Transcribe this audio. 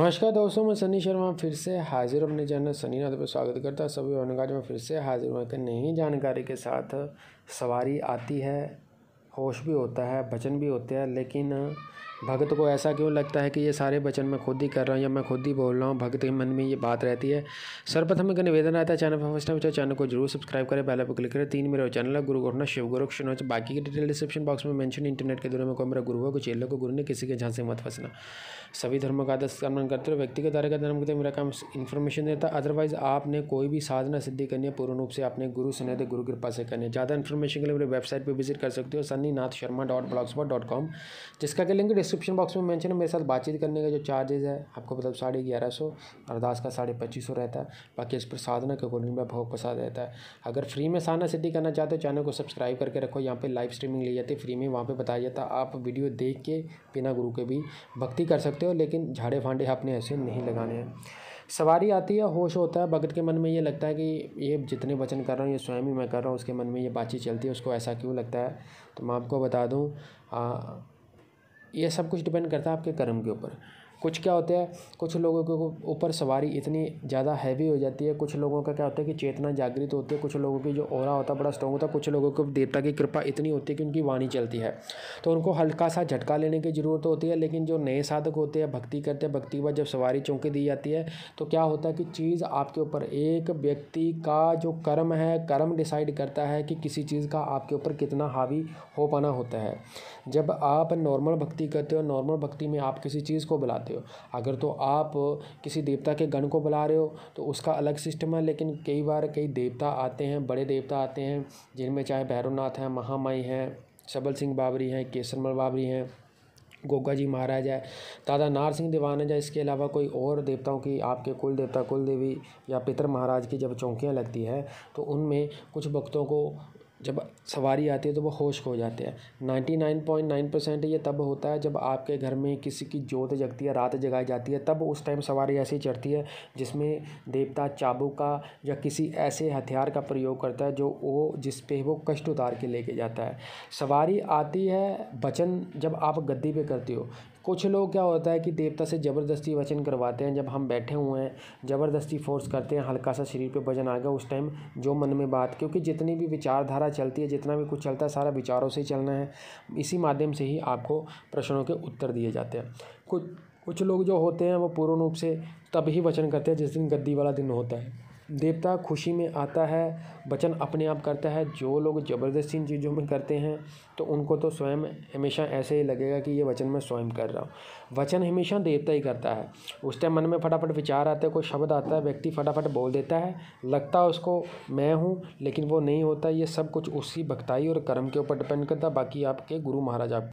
नमस्कार दोस्तों मैं सनी शर्मा फिर से हाजिर अपने चैनल सनी नाथ पर स्वागत करता सभी अनुकाज में फिर से हाजिर हुआ कि नई जानकारी के साथ सवारी आती है होश भी होता है भजन भी होते हैं लेकिन भगत को ऐसा क्यों लगता है कि ये सारे वचन मैं खुद ही कर रहा हूँ या मैं खुद ही बोल रहा हूँ भगत के मन में ये बात रहती है सर्वप्रथम एक निवेदन रहता है चैनल पर फर्स्ट टाइम तो चैनल को जरूर सब्सक्राइब करें पहले पर क्लिक करें तीन मेरे चैनल है गुरु घोटना शिव गुरु शिवगुरु बाकी की डिटेल डिस्क्रिप्शन बॉक्स में मैंशन इंटरनेट के दौरान में कोई मेरा गुरु हो कुछ चेलो को गुरु ने किसी के झाँ से मत फंसना सभी धर्मों का आदर्श सम्मान करते हो व्यक्ति के द्वारा का धर्म करते मेरा काम इन्फॉर्मेशन देता अदरवाइज आपने कोई भी साधना सिद्धि करनी है पूर्ण रूप से अपने गुरु सुने तो गुरु कृपा से करनी है ज़्यादा इन्फॉर्मेशन के लिए मेरे वेबसाइट पर विजिट कर सकते हो Sunny Nandini Nath Sharma dot blogspot dot com जिसका कि लिंक डिस्क्रिप्शन बॉक्स में मेंशन है मेरे साथ बातचीत करने का जो चार्जेज है आपको मतलब साढ़े ग्यारह सौ अरदास का साढ़े पच्चीस सौ रहता है बाकी इस पर साधना के अकॉर्डिंग में भोग प्रसाद रहता है अगर फ्री में साधना सिद्धि करना चाहते हो चैनल को सब्सक्राइब करके रखो यहाँ पर लाइव स्ट्रीमिंग ली जाती है फ्री में वहाँ पर बताया जाता है आप वीडियो देख के बिना गुरु के भी भक्ति कर सकते हो लेकिन झाड़े फांडे आपने ऐसे नहीं लगाने हैं सवारी आती है होश होता है भगत के मन में ये लगता है कि ये जितने वचन कर रहा हूँ ये स्वयं ही मैं कर रहा हूँ उसके मन में ये बातचीत चलती है उसको ऐसा क्यों लगता है तो मैं आपको बता दूँ ये सब कुछ डिपेंड करता है आपके कर्म के ऊपर कुछ क्या होता है कुछ लोगों के ऊपर सवारी इतनी ज़्यादा हैवी हो जाती है कुछ लोगों का क्या होता है कि चेतना जागृत होती है कुछ लोगों की जो ओरा होता है बड़ा स्ट्रॉग होता है कुछ लोगों को देवता की कृपा इतनी होती है कि उनकी वाणी चलती है तो उनको हल्का सा झटका लेने की ज़रूरत होती है लेकिन जो नए साधक होते हैं भक्ति करते हैं भक्ति के बाद जब सवारी चौंकी दी जाती है तो क्या होता है कि चीज़ आपके ऊपर एक व्यक्ति का जो कर्म है कर्म डिसाइड करता है कि किसी चीज़ का आपके ऊपर कितना हावी हो पाना होता है जब आप नॉर्मल भक्ति करते हो नॉर्मल भक्ति में आप किसी चीज़ को बुलाते जाते हो अगर तो आप किसी देवता के गण को बुला रहे हो तो उसका अलग सिस्टम है लेकिन कई बार कई देवता आते हैं बड़े देवता आते हैं जिनमें चाहे भैरवनाथ हैं महामाई हैं सबल सिंह बाबरी हैं केसरमल बाबरी हैं गोगा जी महाराज है दादा नार सिंह दीवान है इसके अलावा कोई और देवताओं की आपके कुल देवता कुल देवी या पितर महाराज की जब चौंकियाँ लगती है तो उनमें कुछ भक्तों को जब सवारी आती है तो वो होश खो जाते हैं ninety nine point nine percent ये तब होता है जब आपके घर में किसी की जोत जगती है रात जगाई जाती है तब उस टाइम सवारी ऐसी चढ़ती है जिसमें देवता चाबू का या किसी ऐसे हथियार का प्रयोग करता है जो वो जिस पे वो कष्ट उतार के लेके जाता है सवारी आती है बचन जब आप गद्दी पे करते हो कुछ लोग क्या होता है कि देवता से ज़बरदस्ती वचन करवाते हैं जब हम बैठे हुए हैं ज़बरदस्ती फोर्स करते हैं हल्का सा शरीर पे वजन आ गया उस टाइम जो मन में बात क्योंकि जितनी भी विचारधारा चलती है जितना भी कुछ चलता है सारा विचारों से ही चलना है इसी माध्यम से ही आपको प्रश्नों के उत्तर दिए जाते हैं कुछ कुछ लोग जो होते हैं वो पूर्ण रूप से तब ही वचन करते हैं जिस दिन गद्दी वाला दिन होता है देवता खुशी में आता है वचन अपने आप करता है जो लोग ज़बरदस्ती इन चीज़ों में करते हैं तो उनको तो स्वयं हमेशा ऐसे ही लगेगा कि ये वचन मैं स्वयं कर रहा हूँ वचन हमेशा देवता ही करता है उस टाइम मन में फटाफट विचार आता है कोई शब्द आता है व्यक्ति फटाफट बोल देता है लगता है उसको मैं हूँ लेकिन वो नहीं होता ये सब कुछ उसी भक्ताई और कर्म के ऊपर डिपेंड करता बाकी आपके गुरु महाराज आप